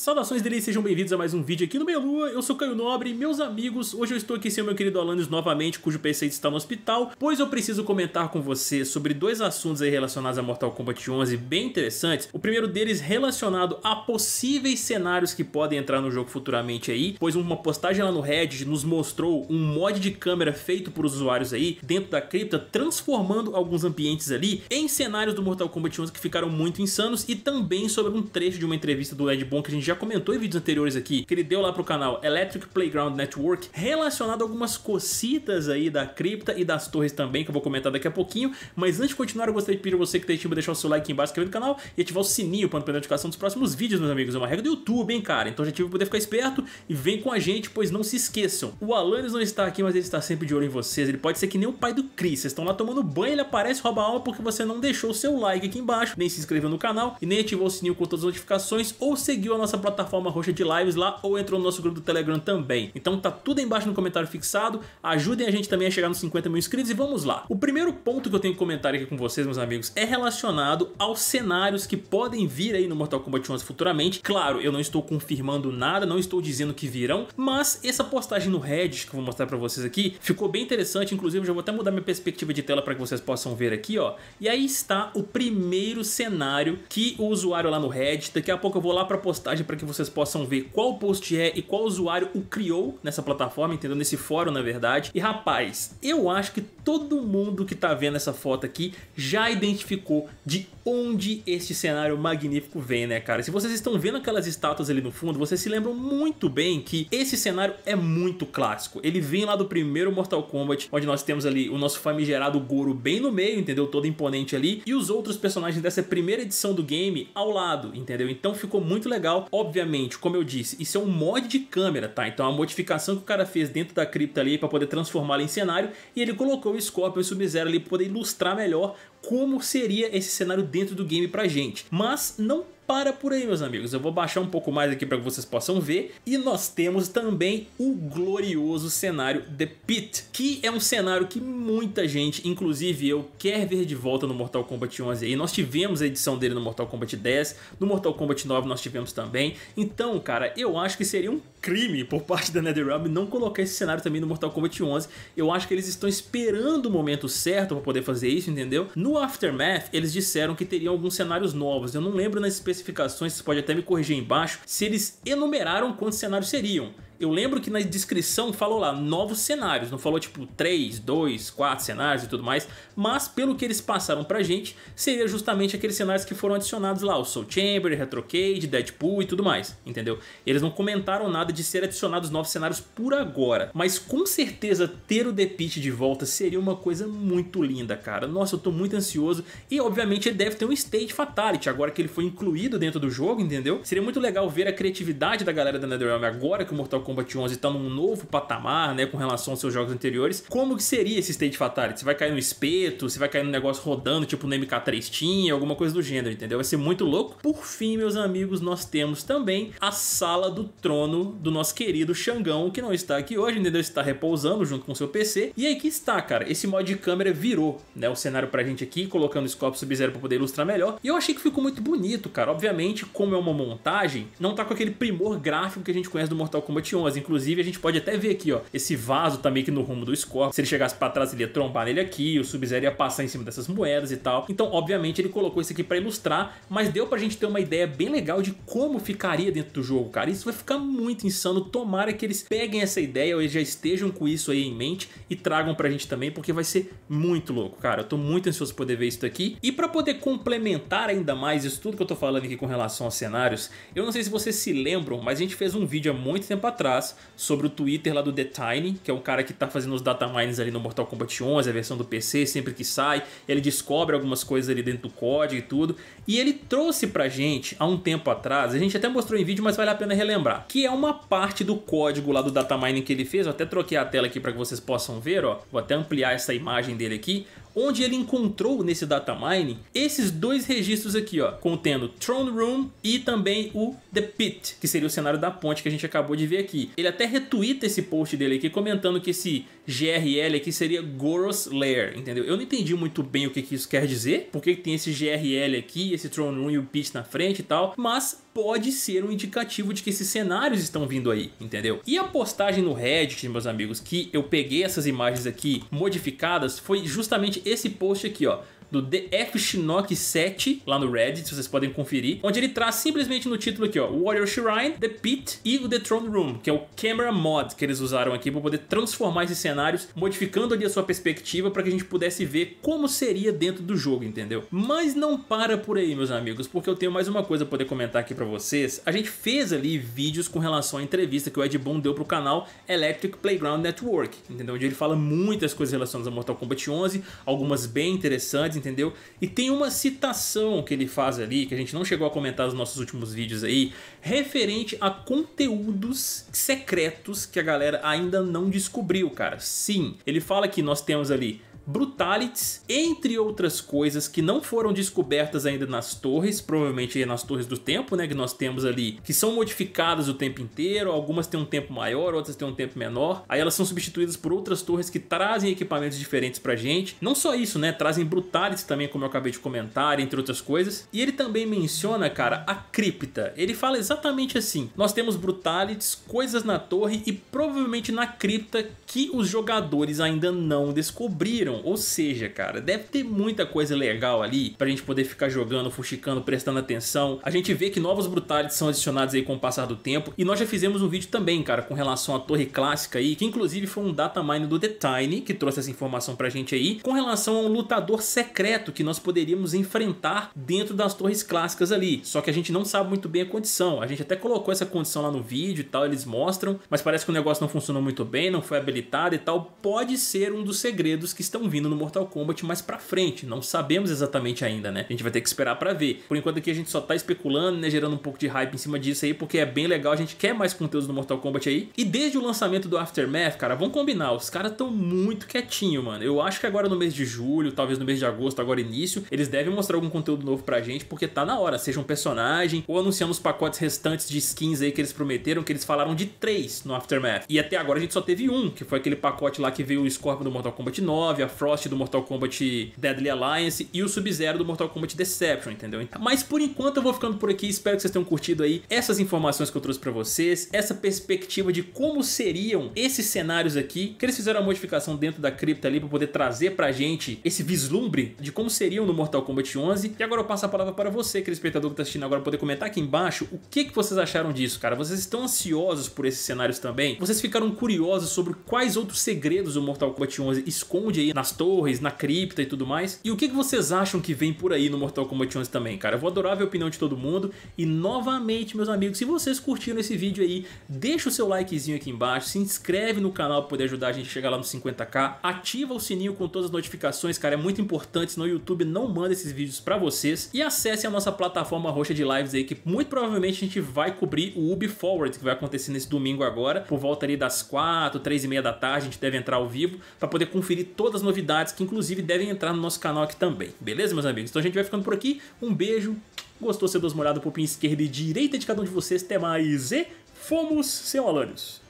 Saudações deles, sejam bem-vindos a mais um vídeo aqui no Meia Lua, eu sou Caio Nobre meus amigos, hoje eu estou aqui sem o meu querido Alanis novamente, cujo PC está no hospital, pois eu preciso comentar com você sobre dois assuntos aí relacionados a Mortal Kombat 11 bem interessantes, o primeiro deles relacionado a possíveis cenários que podem entrar no jogo futuramente aí, pois uma postagem lá no Reddit nos mostrou um mod de câmera feito por usuários aí dentro da cripta, transformando alguns ambientes ali em cenários do Mortal Kombat 11 que ficaram muito insanos e também sobre um trecho de uma entrevista do Ed Bon que a gente já comentou em vídeos anteriores aqui, que ele deu lá pro canal Electric Playground Network, relacionado a algumas cocitas aí da cripta e das torres também, que eu vou comentar daqui a pouquinho. Mas antes de continuar, eu gostaria de pedir a você que tem deixar o seu like aqui embaixo, inscrever no canal e ativar o sininho para não perder a notificação dos próximos vídeos, meus amigos. É uma regra do YouTube, hein, cara? Então já tive poder ficar esperto e vem com a gente, pois não se esqueçam. O Alanis não está aqui, mas ele está sempre de olho em vocês. Ele pode ser que nem o pai do Chris. Vocês estão lá tomando banho, ele aparece rouba a alma porque você não deixou o seu like aqui embaixo, nem se inscreveu no canal e nem ativou o sininho com todas as notificações ou seguiu a nossa nossa plataforma roxa de lives lá ou entrou no nosso grupo do Telegram também. Então tá tudo aí embaixo no comentário fixado, ajudem a gente também a chegar nos 50 mil inscritos e vamos lá. O primeiro ponto que eu tenho que comentar aqui com vocês, meus amigos, é relacionado aos cenários que podem vir aí no Mortal Kombat 11 futuramente. Claro, eu não estou confirmando nada, não estou dizendo que virão, mas essa postagem no Reddit que eu vou mostrar pra vocês aqui ficou bem interessante, inclusive eu já vou até mudar minha perspectiva de tela para que vocês possam ver aqui, ó. E aí está o primeiro cenário que o usuário lá no Reddit, daqui a pouco eu vou lá pra postagem para que vocês possam ver qual post é e qual usuário o criou nessa plataforma, entendeu? Nesse fórum, na verdade. E rapaz, eu acho que todo mundo que tá vendo essa foto aqui já identificou de onde este cenário magnífico vem, né, cara? Se vocês estão vendo aquelas estátuas ali no fundo, vocês se lembram muito bem que esse cenário é muito clássico. Ele vem lá do primeiro Mortal Kombat, onde nós temos ali o nosso famigerado Goro bem no meio, entendeu? Todo imponente ali, e os outros personagens dessa primeira edição do game ao lado, entendeu? Então ficou muito legal Obviamente, como eu disse, isso é um mod de câmera, tá? Então a modificação que o cara fez dentro da cripta ali para poder transformá-la em cenário e ele colocou o Scorpion e o Sub-Zero ali para poder ilustrar melhor como seria esse cenário dentro do game pra gente. Mas não para por aí, meus amigos. Eu vou baixar um pouco mais aqui para que vocês possam ver. E nós temos também o glorioso cenário The Pit, que é um cenário que muita gente, inclusive eu, quer ver de volta no Mortal Kombat 11. E nós tivemos a edição dele no Mortal Kombat 10, no Mortal Kombat 9 nós tivemos também. Então, cara, eu acho que seria um crime por parte da NetherRealm não colocar esse cenário também no Mortal Kombat 11. Eu acho que eles estão esperando o momento certo para poder fazer isso, entendeu? No Aftermath, eles disseram que teriam alguns cenários novos. Eu não lembro na especificação especificações, você pode até me corrigir embaixo, se eles enumeraram quantos cenários seriam. Eu lembro que na descrição falou lá novos cenários, não falou tipo 3, 2, 4 cenários e tudo mais, mas pelo que eles passaram pra gente, seria justamente aqueles cenários que foram adicionados lá, o Soul Chamber, Retrocade, Deadpool e tudo mais, entendeu? Eles não comentaram nada de ser adicionados novos cenários por agora, mas com certeza ter o The Pit de volta seria uma coisa muito linda, cara. Nossa, eu tô muito ansioso e obviamente ele deve ter um State Fatality agora que ele foi incluído dentro do jogo, entendeu? Seria muito legal ver a criatividade da galera da NetherRealm agora que o Mortal Kombat Kombat 11 está num novo patamar, né, com relação aos seus jogos anteriores, como que seria esse State Fatality? Você vai cair no espeto, você vai cair no negócio rodando, tipo no MK3 Team, alguma coisa do gênero, entendeu? Vai ser muito louco. Por fim, meus amigos, nós temos também a Sala do Trono do nosso querido Xangão, que não está aqui hoje, entendeu? Está repousando junto com seu PC. E aí que está, cara, esse mod de câmera virou, né, o cenário pra gente aqui, colocando o Scope Sub-Zero pra poder ilustrar melhor. E eu achei que ficou muito bonito, cara. Obviamente, como é uma montagem, não tá com aquele primor gráfico que a gente conhece do Mortal Kombat 11, Inclusive, a gente pode até ver aqui, ó, esse vaso tá meio que no rumo do Scorpion. Se ele chegasse pra trás, ele ia trombar nele aqui, o Sub-Zero ia passar em cima dessas moedas e tal. Então, obviamente, ele colocou isso aqui pra ilustrar, mas deu pra gente ter uma ideia bem legal de como ficaria dentro do jogo, cara. Isso vai ficar muito insano. Tomara que eles peguem essa ideia ou eles já estejam com isso aí em mente e tragam pra gente também, porque vai ser muito louco, cara. Eu tô muito ansioso pra poder ver isso daqui. E pra poder complementar ainda mais isso tudo que eu tô falando aqui com relação aos cenários, eu não sei se vocês se lembram, mas a gente fez um vídeo há muito tempo atrás atrás sobre o Twitter lá do The Tiny, que é um cara que tá fazendo os data mines ali no Mortal Kombat 11, a versão do PC, sempre que sai, ele descobre algumas coisas ali dentro do código e tudo, e ele trouxe pra gente há um tempo atrás, a gente até mostrou em vídeo, mas vale a pena relembrar, que é uma parte do código lá do data mining que ele fez, eu até troquei a tela aqui para que vocês possam ver, ó, vou até ampliar essa imagem dele aqui, onde ele encontrou nesse data mining esses dois registros aqui, ó, contendo Throne Room e também o The Pit, que seria o cenário da ponte que a gente acabou de ver aqui. Ele até retuita esse post dele aqui comentando que esse GRL aqui seria Goros Lair, entendeu? Eu não entendi muito bem o que, que isso quer dizer, porque tem esse GRL aqui, esse Throne Room e o Pit na frente e tal, mas pode ser um indicativo de que esses cenários estão vindo aí, entendeu? E a postagem no Reddit, meus amigos, que eu peguei essas imagens aqui modificadas, foi justamente esse post aqui, ó do DF Shinnok 7 lá no Reddit, vocês podem conferir, onde ele traz simplesmente no título aqui, ó, Warrior Shrine, The Pit e o The Throne Room, que é o camera mod que eles usaram aqui para poder transformar esses cenários, modificando ali a sua perspectiva para que a gente pudesse ver como seria dentro do jogo, entendeu? Mas não para por aí, meus amigos, porque eu tenho mais uma coisa para poder comentar aqui para vocês. A gente fez ali vídeos com relação à entrevista que o Ed Boon deu pro canal Electric Playground Network, entendeu? Onde ele fala muitas coisas relacionadas a Mortal Kombat 11, algumas bem interessantes, entendeu? E tem uma citação que ele faz ali, que a gente não chegou a comentar nos nossos últimos vídeos aí, referente a conteúdos secretos que a galera ainda não descobriu, cara. Sim, ele fala que nós temos ali brutalities, entre outras coisas que não foram descobertas ainda nas torres, provavelmente nas torres do tempo, né, que nós temos ali, que são modificadas o tempo inteiro, algumas têm um tempo maior, outras têm um tempo menor, aí elas são substituídas por outras torres que trazem equipamentos diferentes pra gente. Não só isso, né, trazem brutalities também, como eu acabei de comentar, entre outras coisas. E ele também menciona, cara, a cripta. Ele fala exatamente assim: nós temos brutalities, coisas na torre e provavelmente na cripta que os jogadores ainda não descobriram. Ou seja, cara, deve ter muita coisa legal ali pra gente poder ficar jogando, fuxicando, prestando atenção. A gente vê que novos brutais são adicionados aí com o passar do tempo. E nós já fizemos um vídeo também, cara, com relação à torre clássica aí, que inclusive foi um data mine do The Tiny, que trouxe essa informação pra gente aí, com relação a um lutador secreto que nós poderíamos enfrentar dentro das torres clássicas ali. Só que a gente não sabe muito bem a condição. A gente até colocou essa condição lá no vídeo e tal, eles mostram, mas parece que o negócio não funcionou muito bem, não foi habilitado e tal. Pode ser um dos segredos que estão vindo no Mortal Kombat mais pra frente. Não sabemos exatamente ainda, né? A gente vai ter que esperar pra ver. Por enquanto aqui a gente só tá especulando, né? Gerando um pouco de hype em cima disso aí, porque é bem legal. A gente quer mais conteúdos do Mortal Kombat aí. E desde o lançamento do Aftermath, cara, vamos combinar. Os caras estão muito quietinho, mano. Eu acho que agora no mês de julho, talvez no mês de agosto, agora início, eles devem mostrar algum conteúdo novo pra gente, porque tá na hora. Seja um personagem, ou anunciando os pacotes restantes de skins aí que eles prometeram, que eles falaram de três no Aftermath. E até agora a gente só teve um, que foi aquele pacote lá que veio o Scorpion do Mortal Kombat 9, a Frost do Mortal Kombat Deadly Alliance e o Sub-Zero do Mortal Kombat Deception, entendeu? Então, mas por enquanto eu vou ficando por aqui, espero que vocês tenham curtido aí essas informações que eu trouxe pra vocês, essa perspectiva de como seriam esses cenários aqui, que eles fizeram a modificação dentro da cripta ali pra poder trazer pra gente esse vislumbre de como seriam no Mortal Kombat 11. E agora eu passo a palavra para você, aquele espectador que tá assistindo agora, poder comentar aqui embaixo o que, que vocês acharam disso, cara. Vocês estão ansiosos por esses cenários também? Vocês ficaram curiosos sobre quais outros segredos o Mortal Kombat 11 esconde aí nas torres, na cripta e tudo mais. E o que, que vocês acham que vem por aí no Mortal Kombat 11 também, cara? Eu vou adorar ver a opinião de todo mundo. E novamente, meus amigos, se vocês curtiram esse vídeo aí, deixa o seu likezinho aqui embaixo, se inscreve no canal para poder ajudar a gente a chegar lá no 50k, ativa o sininho com todas as notificações, cara, é muito importante, senão o YouTube não manda esses vídeos para vocês. E acesse a nossa plataforma roxa de lives aí, que muito provavelmente a gente vai cobrir o Ubi Forward, que vai acontecer nesse domingo agora, por volta ali das 4, 3 e meia da tarde, a gente deve entrar ao vivo, para poder conferir todas as novidades que inclusive devem entrar no nosso canal aqui também. Beleza, meus amigos? Então a gente vai ficando por aqui. Um beijo. Gostou, seu duas molhado, pupinha esquerda e direita de cada um de vocês. Até mais e fomos, seu Alanios.